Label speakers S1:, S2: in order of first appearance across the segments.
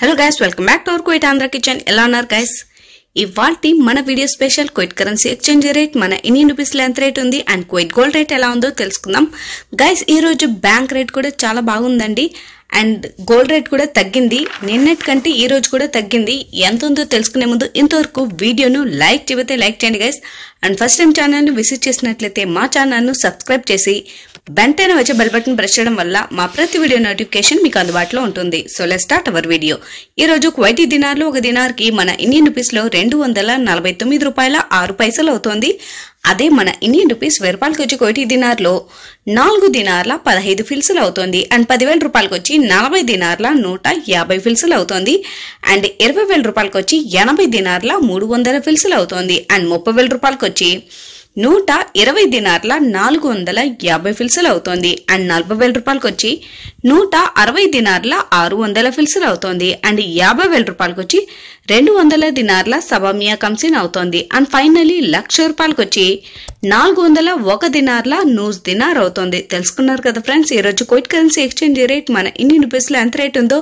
S1: hello guys welcome back to our Kuwait Andhra kitchen ఎలా ఉన్నారు guys ఇవాళ మన video special Kuwait currency exchange rate మన ఇండియన్ రూపీస్లో ఎంత రేట్ ఉంది అండ్ కోయిట్ గోల్డ్ రేట్ ఎలా ఉందో తెలుసుకుందాం గైస్ ఈరోజు బ్యాంక్ రేట్ కూడా చాలా బాగుందండి అండ్ గోల్డ్ రేట్ కూడా తగ్గింది నిన్నటి కంటే ఈ రోజు కూడా తగ్గింది ఎంత ఉందో తెలుసుకునే ముందు ఇంతవరకు వీడియోను లైక్ చెబితే లైక్ చేయండి గైస్ అండ్ ఫస్ట్ టైం ఛానల్ను విజిట్ చేసినట్లయితే మా ఛానల్ను సబ్స్క్రైబ్ చేసి బెంటైన వచ్చే బెల్ బటన్ ప్రెస్ చేయడం వల్ల మా ప్రతి వీడియో నోటిఫికేషన్ మీకు అందుబాటులో ఉంటుంది so let start our video ఈ రోజు క్వైటీ దినార్లు ఒక కి మన ఇండియన్ రూపీస్ లో రెండు వందల నలభై తొమ్మిది రూపాయల ఆరు పైసలు అవుతోంది అదే మన ఇండియన్ రూపీస్ వెయ్యి రూపాయలకి వచ్చి కోటి దినార్లో నాలుగు దినార్ల పదహైదు ఫిల్సులు అవుతుంది అండ్ పదివేల రూపాయలకి వచ్చి నలభై దినార్ల నూట యాభై ఫిల్సులు అవుతుంది అండ్ ఇరవై వేల రూపాయలకి వచ్చి ఎనభై దినార్ల మూడు వందల ఫిల్సులు అవుతుంది అండ్ ముప్పై వేల రూపాయలకి వచ్చి నూట ఇరవై దినార్ల నాలుగు వందల యాభై ఫిల్సులు అవుతోంది అండ్ నలభై వేల రూపాయలకి వచ్చి నూట అరవై దినార్ల ఆరు వందల ఫిల్సులు అవుతోంది అండ్ యాభై వేల రూపాయలకి వచ్చి రెండు వందల దినార్ల సబామియా కంసిన్ అవుతోంది అండ్ ఫైనలీ లక్ష రూపాయలకు వచ్చి నాలుగు వందల ఒక దినార్ల నూజ్ దినార్ అవుతోంది తెలుసుకున్నారు కదా ఫ్రెండ్స్ ఈ రోజు క్వైట్ కరెన్సీ ఎక్స్చేంజ్ రేట్ మన ఇండియన్ రూపీస్ లో ఎంత రేట్ ఉందో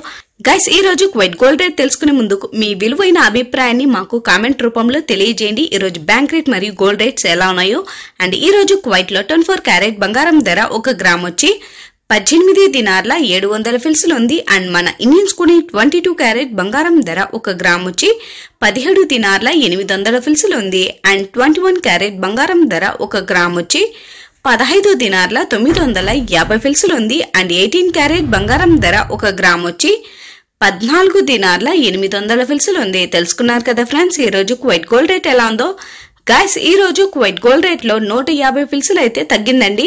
S1: గైస్ ఈ రోజు క్వైట్ గోల్డ్ రేట్ తెలుసుకునే ముందుకు మీ విలువైన అభిప్రాయాన్ని మాకు కామెంట్ రూపంలో తెలియజేయండి ఈ రోజు బ్యాంక్ రేట్ మరియు గోల్డ్ రేట్స్ ఎలా ఉన్నాయో అండ్ ఈ రోజు క్వైట్ లో ట్వంటీ ఫోర్ క్యారెట్ బంగారం ధర ఒక గ్రామ్ వచ్చి పద్దెనిమిది దినార్ల ఏడు వందల ఫిల్సులు ఉంది అండ్ మన ఇండియన్స్ కొని ట్వంటీ టూ క్యారెట్ బంగారం ధర ఒక గ్రామ్ వచ్చి పదిహేడు దినార్ల ఎనిమిది వందల ఫిల్సులు ఉంది అండ్ ట్వంటీ వన్ క్యారెట్ బంగారం ధర ఒక గ్రామ్ వచ్చి పదహైదు దినార్ల తొమ్మిది వందల యాభై ఫిల్సులు ఉంది అండ్ ఎయిటీన్ క్యారెట్ బంగారం ధర ఒక గ్రామ్ వచ్చి పద్నాలుగు దినార్ల ఎనిమిది వందల ఫిల్సులు ఉంది తెలుసుకున్నారు కదా ఫ్రెండ్స్ ఈరోజు క్వైట్ గోల్డ్ రేట్ ఎలా ఉందో గాయస్ ఈ రోజు క్వైట్ గోల్డ్ రేట్లో నూట యాభై ఫిల్సులు అయితే తగ్గిందండి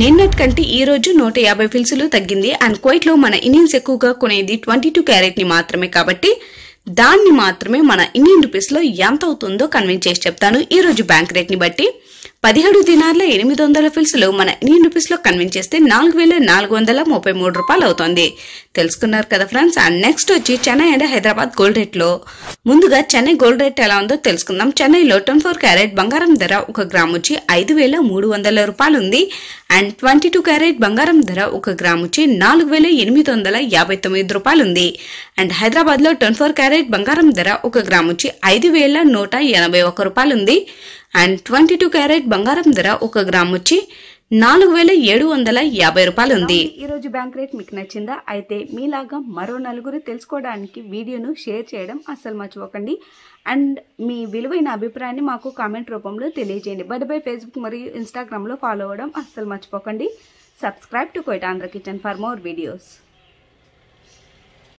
S1: నిన్నటి కంటే ఈ రోజు నూట యాభై ఫిల్సులు తగ్గింది అండ్ క్వైట్ లో మన ఇండియన్స్ ఎక్కువగా కొనేది ట్వంటీ టూ క్యారెట్ని మాత్రమే కాబట్టి దాన్ని మాత్రమే మన ఇండియన్ రూపీస్లో ఎంత అవుతుందో కన్విన్స్ చేసి చెప్తాను ఈ రోజు బ్యాంక్ రేట్ని బట్టి పదిహేడు దినాల ఎనిమిది వందల ఫిల్స్లు మన ఇండియన్ రూపీస్లో కన్విన్స్ చేస్తే నాలుగు వేల నాలుగు వందల ముప్పై మూడు రూపాయలు అవుతుంది తెలుసుకున్నారు కదా ఫ్రెండ్స్ అండ్ నెక్స్ట్ వచ్చి చెన్నై అండ్ హైదరాబాద్ గోల్డ్ రేట్లో ముందుగా చెన్నై గోల్డ్ రేట్ ఎలా ఉందో తెలుసుకుందాం చెన్నైలో ట్వంటీ ఫోర్ క్యారెట్ బంగారం ధర ఒక గ్రామ్ వచ్చి ఐదు వేల మూడు వందల రూపాయలు ఉంది అండ్ ట్వంటీ టూ క్యారెట్ బంగారం ధర ఒక గ్రామ్ వచ్చి నాలుగు వేల ఎనిమిది వందల యాభై తొమ్మిది రూపాయలు ఉంది అండ్ హైదరాబాద్లో ట్వంటీ ఫోర్ క్యారెట్ బంగారం ధర ఒక గ్రామ్ వచ్చి ఐదు వేల నూట ఎనభై ఒక రూపాయలు ఉంది అండ్ ట్వంటీ టూ క్యారెట్ బంగారం ధర ఒక గ్రామ్ వచ్చి నాలుగు వేల ఏడు వందల యాభై రూపాయలు ఉంది ఈ రోజు బ్యాంక్ రేట్ మీకు నచ్చిందా అయితే మీలాగా మరో నలుగురు తెలుసుకోవడానికి వీడియోను షేర్ చేయడం అస్సలు మర్చిపోకండి అండ్ మీ విలువైన అభిప్రాయాన్ని మాకు కామెంట్ రూపంలో తెలియజేయండి బై బై ఫేస్బుక్ మరియు ఇన్స్టాగ్రామ్లో ఫాలో అవ్వడం అస్సలు మర్చిపోకండి subscribe to Kuwait Andhra kitchen for more videos